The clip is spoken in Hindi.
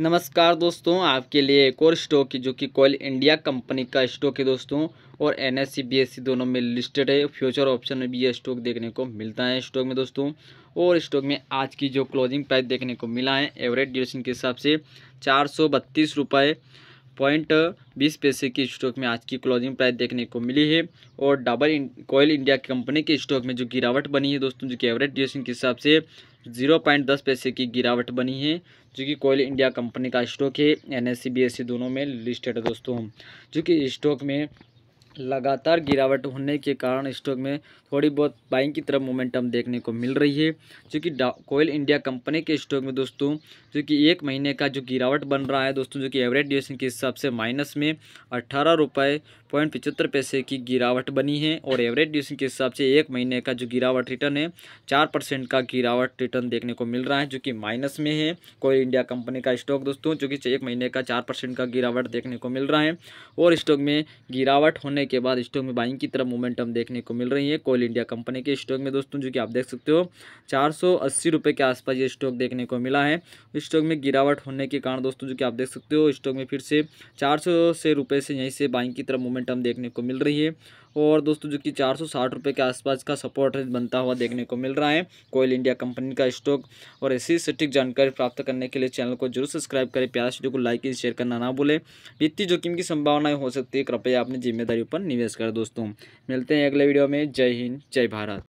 नमस्कार दोस्तों आपके लिए एक और स्टॉक है जो कि कोयल इंडिया कंपनी का स्टॉक है दोस्तों और एन एस e, e दोनों में लिस्टेड है फ्यूचर ऑप्शन में भी ये स्टॉक देखने को मिलता है स्टॉक में दोस्तों और स्टॉक में आज की जो क्लोजिंग प्राइस देखने को मिला है एवरेज ड्यूरेशन के हिसाब से चार सौ बत्तीस रुपये पॉइंट बीस पैसे की स्टॉक में आज की क्लोजिंग प्राइस देखने को मिली है और इन कोयल इंडिया कंपनी के स्टॉक में जो गिरावट बनी है दोस्तों जो कि एवरेज ड्यूरेशन के हिसाब से जीरो पॉइंट दस पैसे की गिरावट बनी है जो कि कोयल इंडिया कंपनी का स्टॉक है एन एस e, e दोनों में लिस्टेड है दोस्तों जो कि स्टॉक में लगातार गिरावट होने के कारण स्टॉक में थोड़ी बहुत बाइंग की तरफ मोमेंटम देखने को मिल रही है क्योंकि कोयल इंडिया कंपनी के स्टॉक में दोस्तों जो कि एक महीने का जो गिरावट बन रहा है दोस्तों जो कि एवरेज ड्यूरेशन के हिसाब से माइनस में अट्ठारह रुपये पॉइंट पचहत्तर पैसे की गिरावट बनी है और एवरेज ड्यूरेशन के हिसाब से एक महीने का जो गिरावट रिटर्न है चार परसेंट का गिरावट रिटर्न देखने को मिल रहा है जो कि माइनस में है कोयल इंडिया कंपनी का स्टॉक दोस्तों जो कि एक महीने का चार परसेंट का गिरावट देखने को मिल रहा है और स्टॉक में गिरावट होने करने के बाद स्टॉक में बाइंग की तरफ मोमेंटम देखने को मिल रही है कोल इंडिया कंपनी के स्टॉक में दोस्तों जो कि आप देख सकते हो चार रुपए के आसपास ये स्टॉक देखने को मिला है स्टॉक में गिरावट होने के कारण दोस्तों जो कि आप देख सकते हो स्टॉक में फिर से चार से रुपये से यहीं से बाइंग की तरफ मोमेंटम देखने को मिल रही है और दोस्तों जो कि चार सौ साठ रुपये के आसपास का सपोर्ट रेट बनता हुआ देखने को मिल रहा है कोयल इंडिया कंपनी का स्टॉक और ऐसी सटीक जानकारी प्राप्त करने के लिए चैनल को जरूर सब्सक्राइब करें प्यारा वीडियो को लाइक एंड शेयर करना ना भूलें वित्तीय जोखिम की संभावनाएं हो सकती है कृपया अपनी जिम्मेदारी अपन निवेश करें दोस्तों मिलते हैं अगले वीडियो में जय हिंद जय भारत